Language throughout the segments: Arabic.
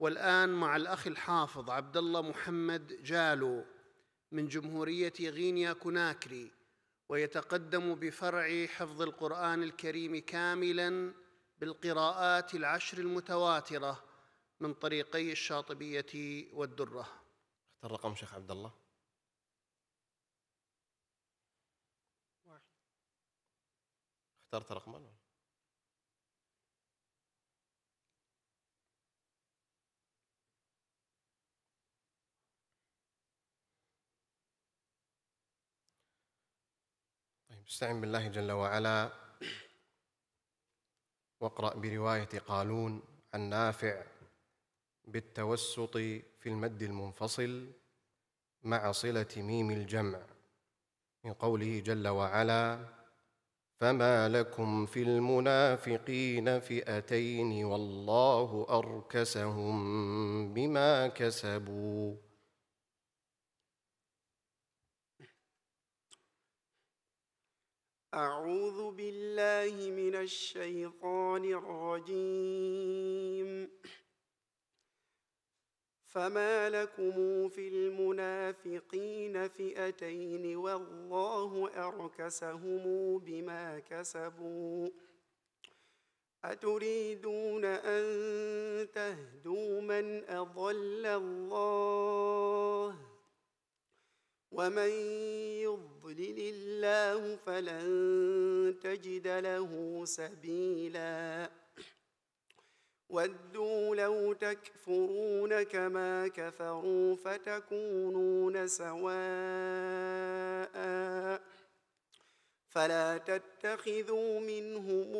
والآن مع الأخ الحافظ عبد الله محمد جالو من جمهورية غينيا كوناكري ويتقدم بفرع حفظ القرآن الكريم كاملا بالقراءات العشر المتواترة من طريقي الشاطبية والدرة اختر رقم شيخ عبد الله واحد اخترت رقما استعن بالله جل وعلا واقرأ برواية قالون عن نافع بالتوسط في المد المنفصل مع صلة ميم الجمع من قوله جل وعلا فما لكم في المنافقين فئتين والله أركسهم بما كسبوا أعوذ بالله من الشيطان الرجيم فما لكم في المنافقين فئتين والله أركسهم بما كسبوا أتريدون أن تهدوا من أضل الله ومن يضلل الله فلن تجد له سبيلا ودوا لو تكفرون كما كفروا فتكونون سواء فلا تتخذوا منهم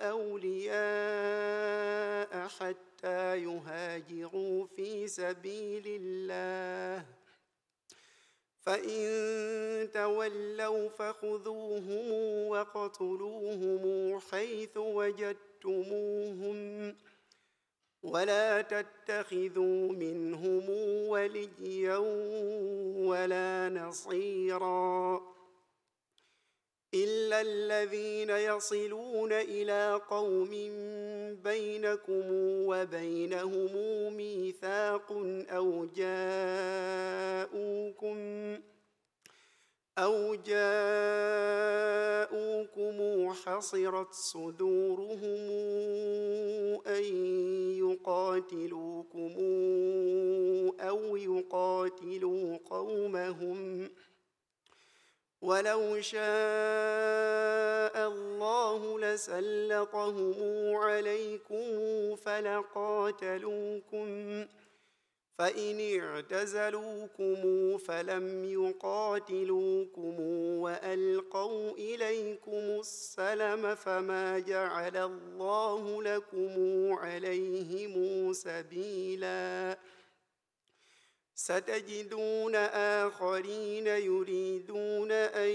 اولياء حتى يهاجروا في سبيل الله فإن تولوا فخذوهم وقتلوهم حيث وجدتموهم ولا تتخذوا منهم وليا ولا نصيرا إلا الذين يصلون إلى قوم بينكم وبينهم ميثاق أو جاءوكم أو جاءوكم حصرت صدورهم أن يقاتلوكم أو يقاتلوا قومهم ولو شاء الله لسلطهم عليكم فلقاتلوكم ۖ فإن اعتزلوكم فلم يقاتلوكم وألقوا إليكم السلم فما جعل الله لكم عليهم سبيلا ستجدون آخرين يريدون أن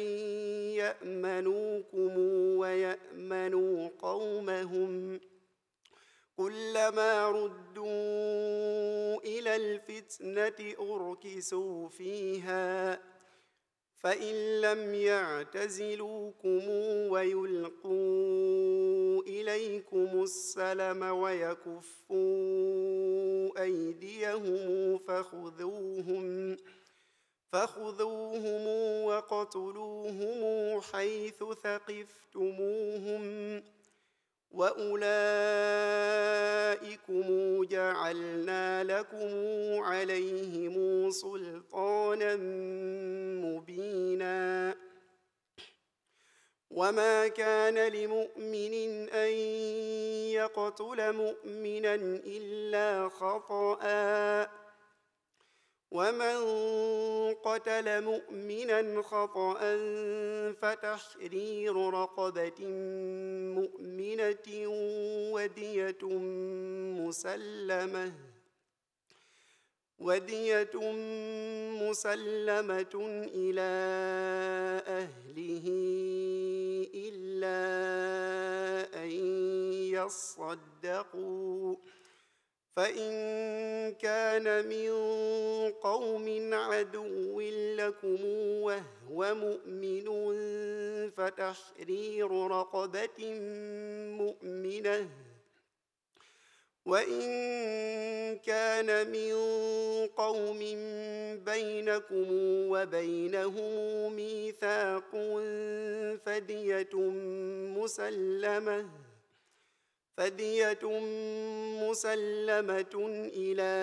يأمنوكم ويأمنوا قومهم كلما ردوا إلى الفتنة أركسوا فيها فإن لم يعتزلوكم ويلقوا إليكم السلم ويكفوا أيديهم فخذوهم فخذوهم وقتلوهم حيث ثقفتموهم ۖ واولئكم جعلنا لكم عليهم سلطانا مبينا وما كان لمؤمن ان يقتل مؤمنا الا خطأ ومن قتل مؤمنا خطأ فتحرير رقبة مؤمنة ودية مسلمة ودية مسلمة إلى أهله إلا أن يصدقوا فإن كان من قوم عدو لكم وهو مؤمن فتحرير رقبة مؤمنة وإن كان من قوم بينكم وبينهم ميثاق فدية مسلمه فدية مسلمة إلى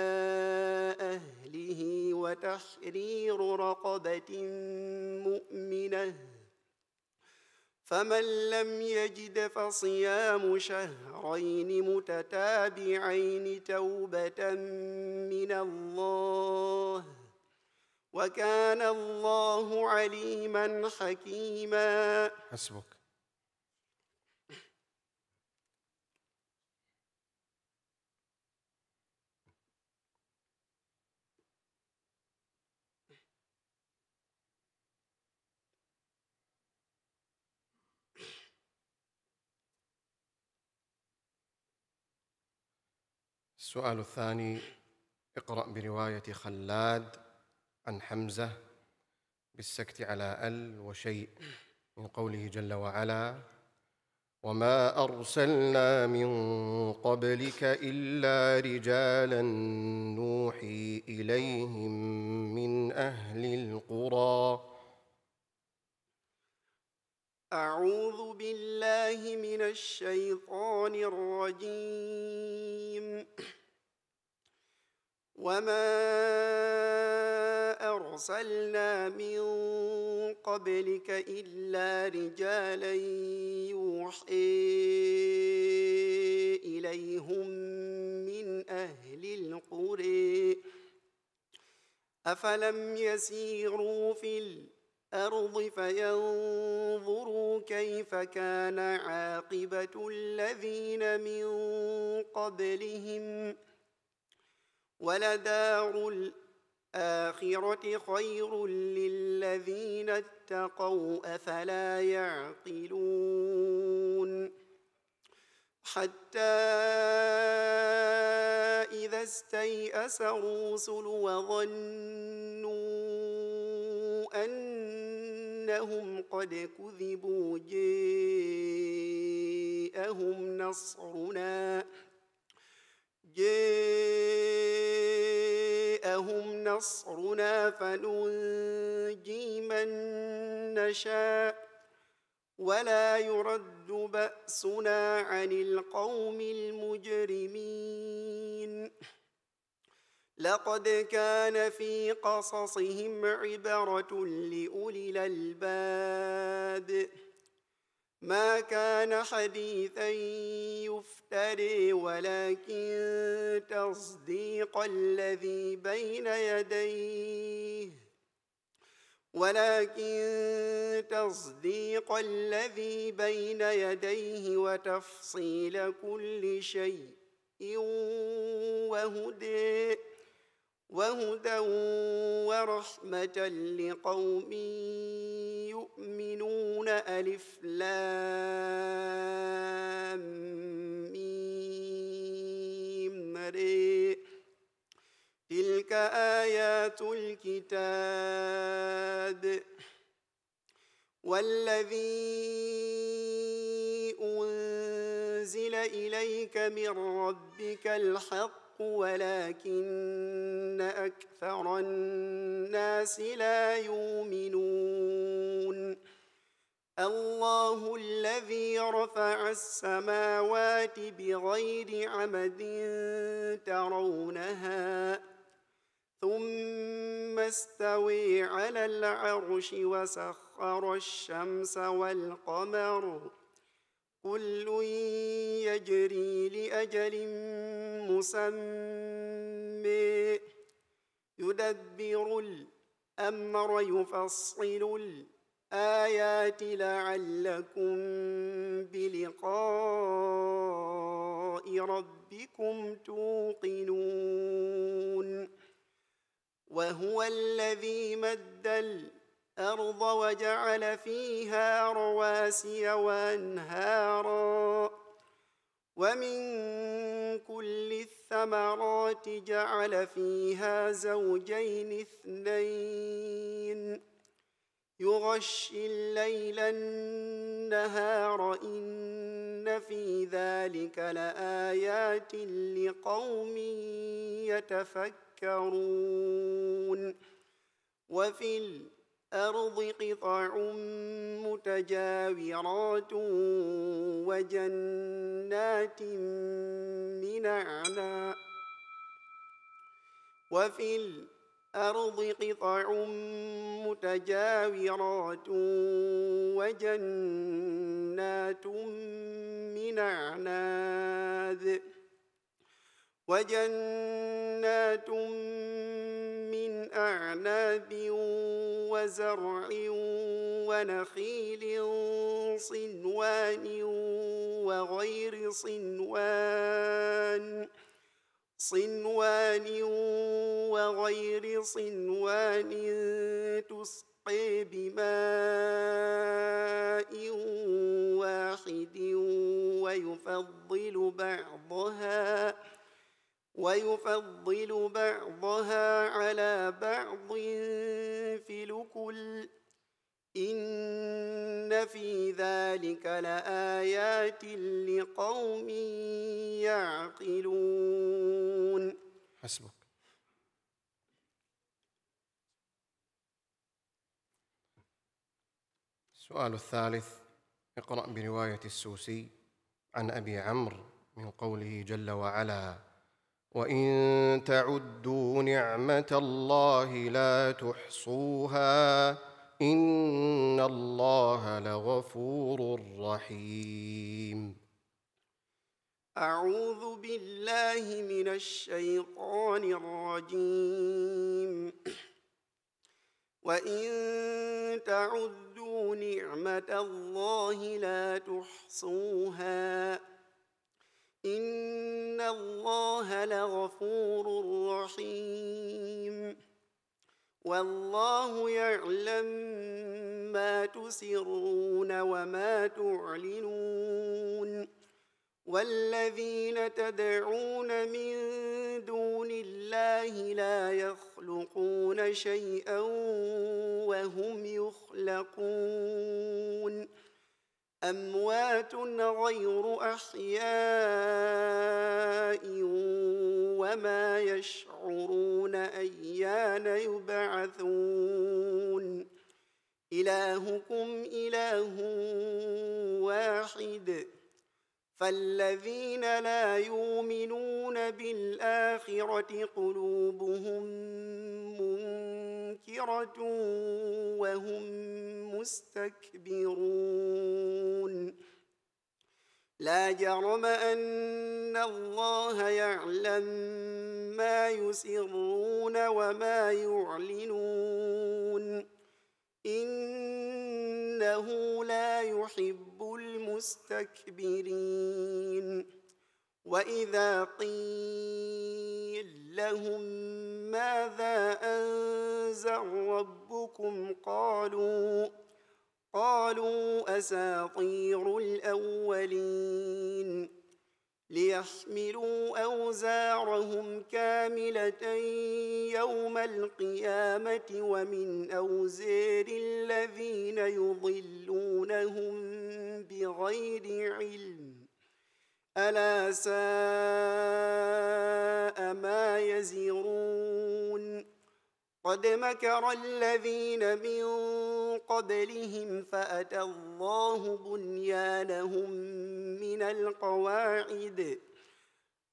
أهله وتحرير رقبة مؤمنة فمن لم يجد فصيام شهرين متتابعين توبة من الله وكان الله عليما حكيما حسبك السؤال الثاني اقرأ برواية خلاد عن حمزة بالسكت على ال وشيء من قوله جل وعلا وما أرسلنا من قبلك إلا رجالا نوحي إليهم من أهل القرى أعوذ بالله من الشيطان الرجيم وما أرسلنا من قبلك إلا رجالا يوحي إليهم من أهل القرى أفلم يسيروا في الأرض الأرض فينظروا كيف كان عاقبة الذين من قبلهم ولدار الآخرة خير للذين اتقوا أفلا يعقلون حتى إذا استيأس الرسل وظنوا أن إنهم قد كذبوا جاءهم نصرنا جاءهم نصرنا فننجي من نشاء ولا يرد بأسنا عن القوم المجرمين لقد كان في قصصهم عبرة لأولي الألباب ما كان حديثا يفتري ولكن تصديق الذي بين يديه ولكن تصديق الذي بين يديه وتفصيل كل شيء وهدئ وهدى ورحمة لقوم يؤمنون ألف لام ميم تلك آيات الكتاب والذي أنزل إليك من ربك الحق ولكن أكثر الناس لا يؤمنون الله الذي رفع السماوات بغير عمد ترونها ثم استوي على العرش وسخر الشمس والقمر كل يجري لأجل مسمى يدبر الأمر يفصل الآيات لعلكم بلقاء ربكم توقنون وهو الذي مد الأرض الأرض وجعل فيها رواسي وأنهارا ومن كل الثمرات جعل فيها زوجين اثنين يغشي الليل النهار إن في ذلك لآيات لقوم يتفكرون وفي الأرض الأرض قطع متجاورات وجنات من أعنى وفي الأرض قطع متجاورات وجنات من أعناذ وجنات من أعناب وزرع ونخيل صنوان وغير صنوان صنوان وغير صنوان تسقي بماء واحد ويفضل بعضها ويفضل بعضها على بعض في الكل إن في ذلك لآيات لقوم يعقلون حسبك السؤال الثالث اقرأ برواية السوسي عن أبي عمرو من قوله جل وعلا وان تعدوا نعمه الله لا تحصوها ان الله لغفور رحيم اعوذ بالله من الشيطان الرجيم وان تعدوا نعمه الله لا تحصوها الله لغفور رحيم والله يعلم ما تسرون وما تعلنون والذين تدعون من دون الله لا يخلقون شيئا وهم يخلقون أموات غير أحياء وما يشعرون أيان يبعثون إلهكم إله واحد فالذين لا يؤمنون بالآخرة قلوبهم منكرة وهم مستكبرون لا جرم أن الله يعلم ما يسرون وما يعلنون إنه لا يحب المستكبرين وإذا قيل لهم ماذا أنزل ربكم قالوا قالوا أساطير الأولين ليحملوا أوزارهم كاملة يوم القيامة ومن أوزار الذين يضلونهم بغير علم ألا ساء ما يزرون قد مكر الذين من قبلهم فأتى الله بنيانهم من القواعد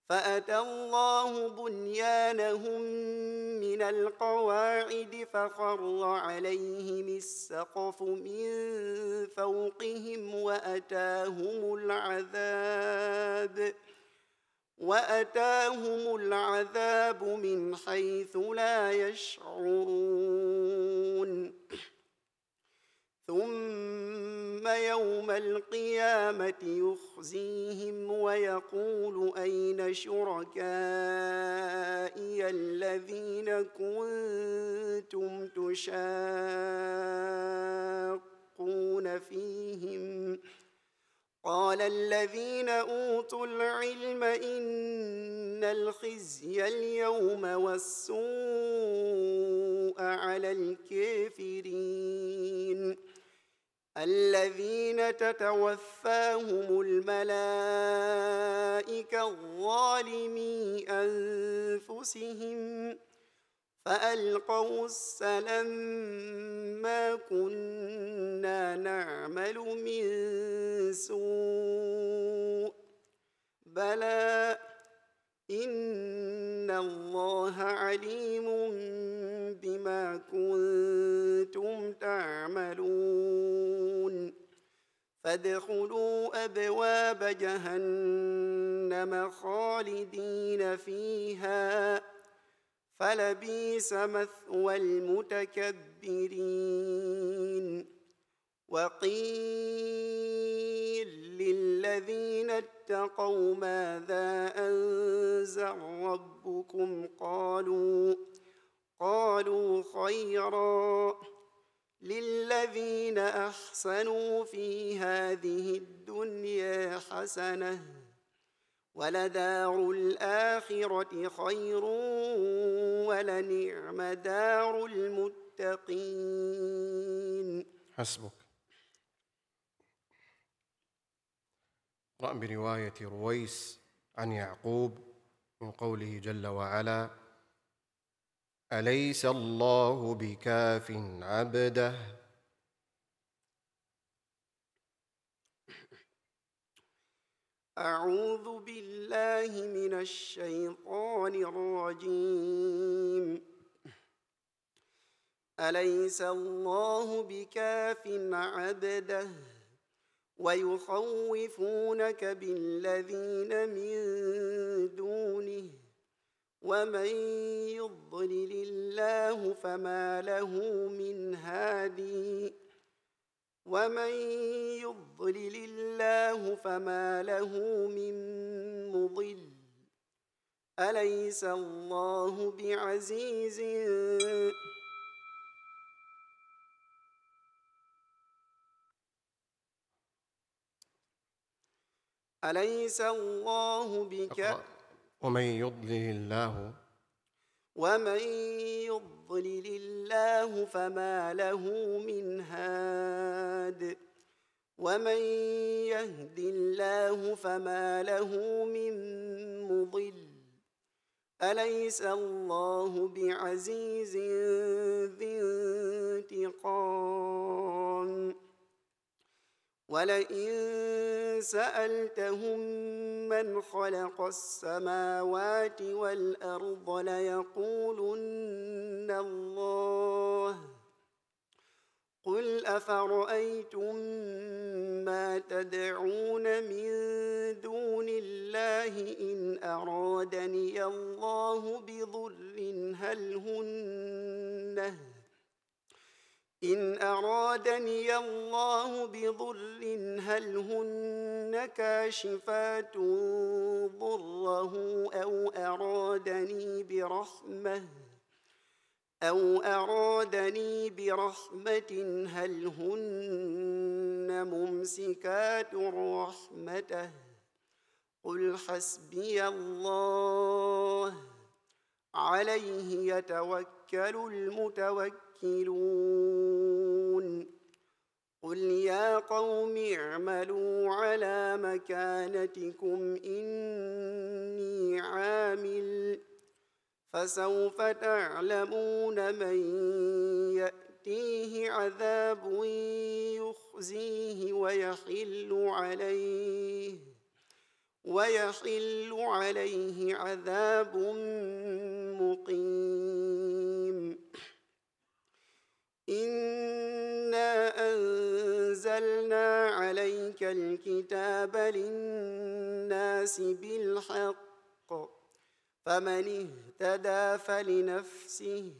فأتى الله بنيانهم من القواعد فخر عليهم السقف من فوقهم وأتاهم العذاب وأتاهم العذاب من حيث لا يشعرون ثم يوم القيامة يخزيهم ويقول أين شركائي الذين كنتم تشاقون فيهم قال الذين أوتوا العلم إن الخزي اليوم والسوء على الكافرين الذين تتوفاهم الملائكة الظالمي أنفسهم فألقوا السلام ما كنا نعمل من سوء بلى إن الله عليم بما كنتم تعملون فادخلوا أبواب جهنم خالدين فيها فلبيس مثوى المتكبرين وقيل للذين اتقوا ماذا أنزل ربكم قالوا قالوا خيرا للذين احسنوا في هذه الدنيا حسنه ولدار الاخره خير ولنعم دار المتقين حسبك رأى برواية رويس عن يعقوب من قوله جل وعلا اليس الله بكاف عبده اعوذ بالله من الشيطان الرجيم اليس الله بكاف عبده ويخوفونك بالذين من دونه ومن يضلل الله فما له من هادي ومن يضلل الله فما له من مضل اليس الله بعزيز اليس الله بك ومن يضلل الله ومن يضلل الله فما له من هاد ومن يهد الله فما له من مضل أليس الله بعزيز ذي انتقام ولئن سألتهم من خلق السماوات والأرض ليقولن الله قل أفرأيتم ما تدعون من دون الله إن أرادني الله بضر هل هن إن أرادني الله بضر هل هن كاشفات ضره أو أرادني برحمة أو أرادني برحمة هل هن ممسكات رحمته قل حسبي الله عليه يتوكل المتوكل توكلون قل يا قوم اعملوا على مكانتكم إني عامل فسوف تعلمون من يأتيه عذاب يخزيه ويحل عليه ويحل عليه عذاب مقيم إنا أنزلنا عليك الكتاب للناس بالحق فمن اهتدى فلنفسه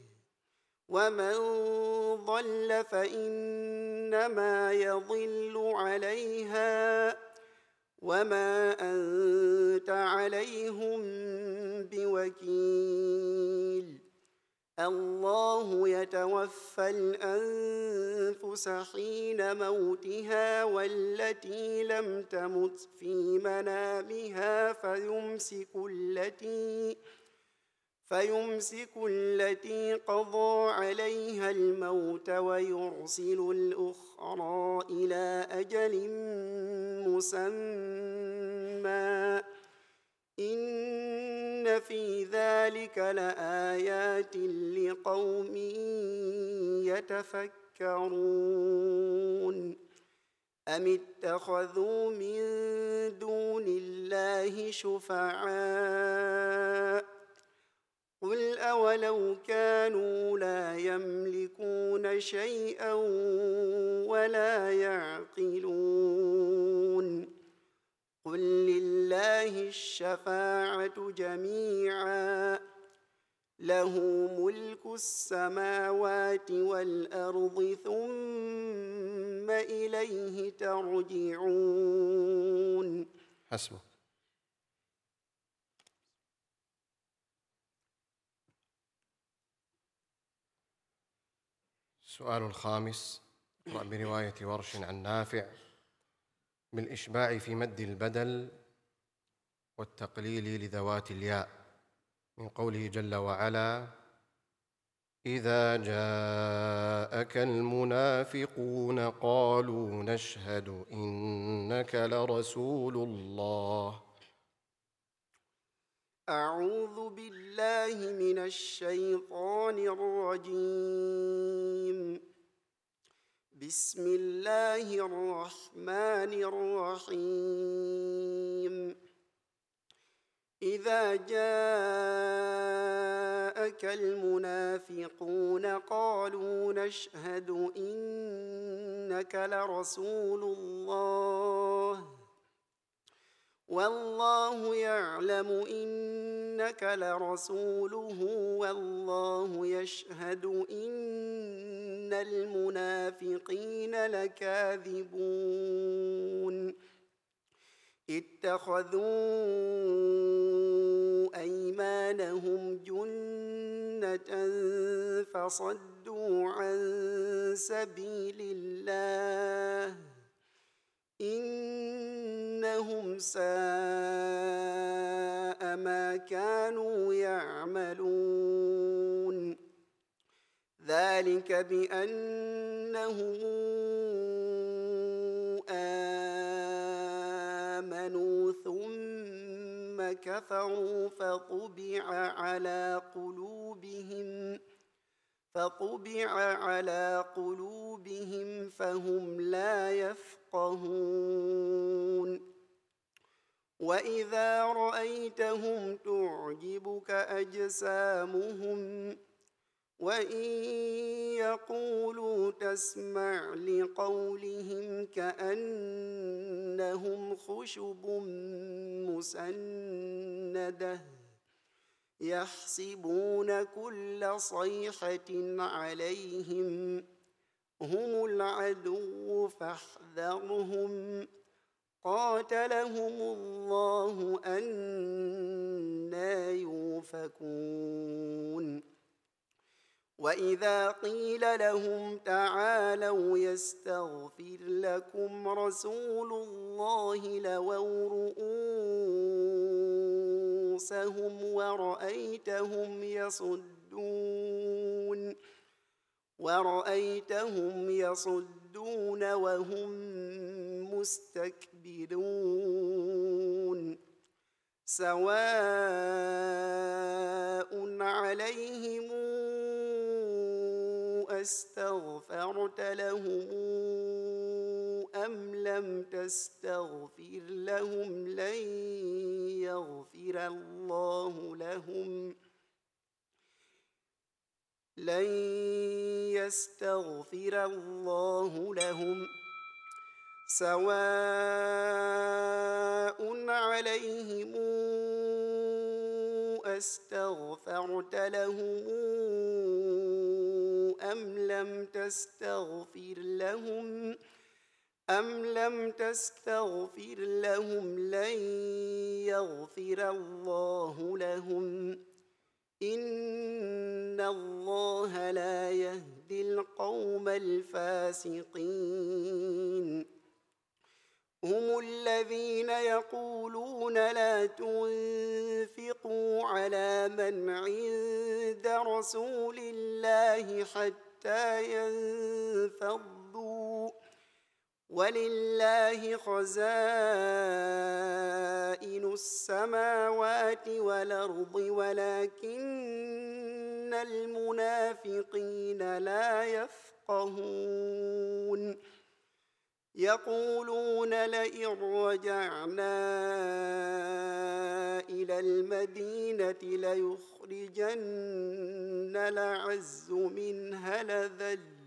ومن ضل فإنما يضل عليها وما أنت عليهم بوكيل الله يتوفى الأنفس حين موتها والتي لم تمت في منامها فيمسك التي فيمسك التي قضى عليها الموت ويرسل الأخرى إلى أجل مسمى إن في ذلك لآيات لقوم يتفكرون أم اتخذوا من دون الله شفعاء قل أولو كانوا لا يملكون شيئا ولا يعقلون قل لله الشفاعة جميعا له ملك السماوات والأرض ثم إليه ترجعون حسبه السؤال الخامس اقرأ برواية ورش عن نافع بالإشباع في مد البدل والتقليل لذوات الياء من قوله جل وعلا إذا جاءك المنافقون قالوا نشهد إنك لرسول الله أعوذ بالله من الشيطان الرجيم بسم الله الرحمن الرحيم إذا جاءك المنافقون قالوا نشهد إنك لرسول الله والله يعلم إنك لرسوله والله يشهد إن المنافقين لكاذبون اتخذوا أيمانهم جنة فصدوا عن سبيل الله إنهم ساء ما كانوا يعملون ذلك بأنهم آمنوا ثم كفروا فطبع على قلوبهم ۖ فقبع على قلوبهم فهم لا يفقهون واذا رايتهم تعجبك اجسامهم وان يقولوا تسمع لقولهم كانهم خشب مسنده يحسبون كل صيحة عليهم هم العدو فاحذرهم قاتلهم الله أنا يوفكون وإذا قيل لهم تعالوا يستغفر لكم رسول الله لووا رؤون رؤوسهم ورأيتهم يصدون ورأيتهم يصدون وهم مستكبرون سواء عليهم استغفرت لهم أم لم تستغفر لهم لن يغفر الله لهم لن يستغفر الله لهم سواء عليهم استغفرت لهم أم لم تستغفر لهم ۖ أم لم تستغفر لهم لن يغفر الله لهم إن الله لا يهدي القوم الفاسقين هم الذين يقولون لا تنفقوا على من عند رسول الله حتى ينفضوا ولله خزائن السماوات والارض ولكن المنافقين لا يفقهون يقولون لئن رجعنا الى المدينه ليخرجن العز منها لذج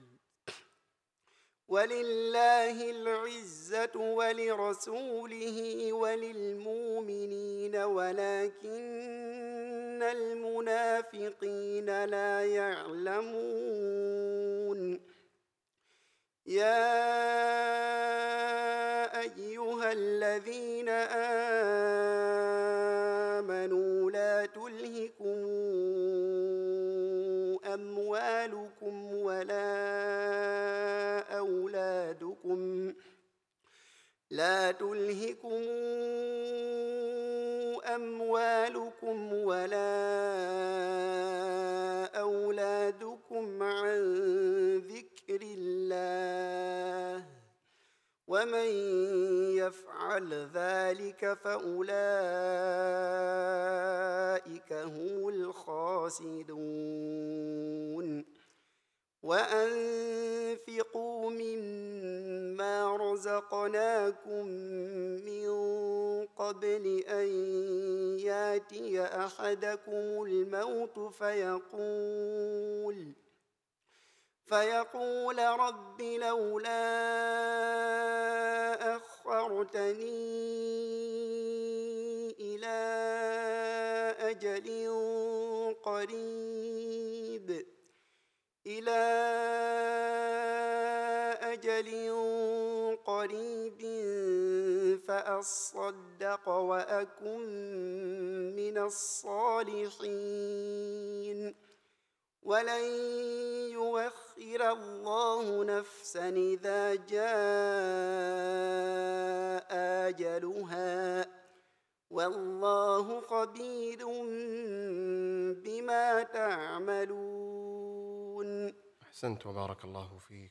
ولله العزة ولرسوله وللمؤمنين ولكن المنافقين لا يعلمون يا أيها الذين آمنوا لا تلهكم أموالكم ولا لا تلهكم أموالكم ولا أولادكم عن ذكر الله ومن يفعل ذلك فأولئك هم الخاسرون وأنفقوا مما رزقناكم من قبل أن ياتي أحدكم الموت فيقول فيقول رب لولا أخرتني إلى أجل قريب إلى أجل قريب فأصدق وأكن من الصالحين ولن يوخر الله نفسا إذا جاء أجلها والله خبير بما تعملون أحسنت وبارك الله فيك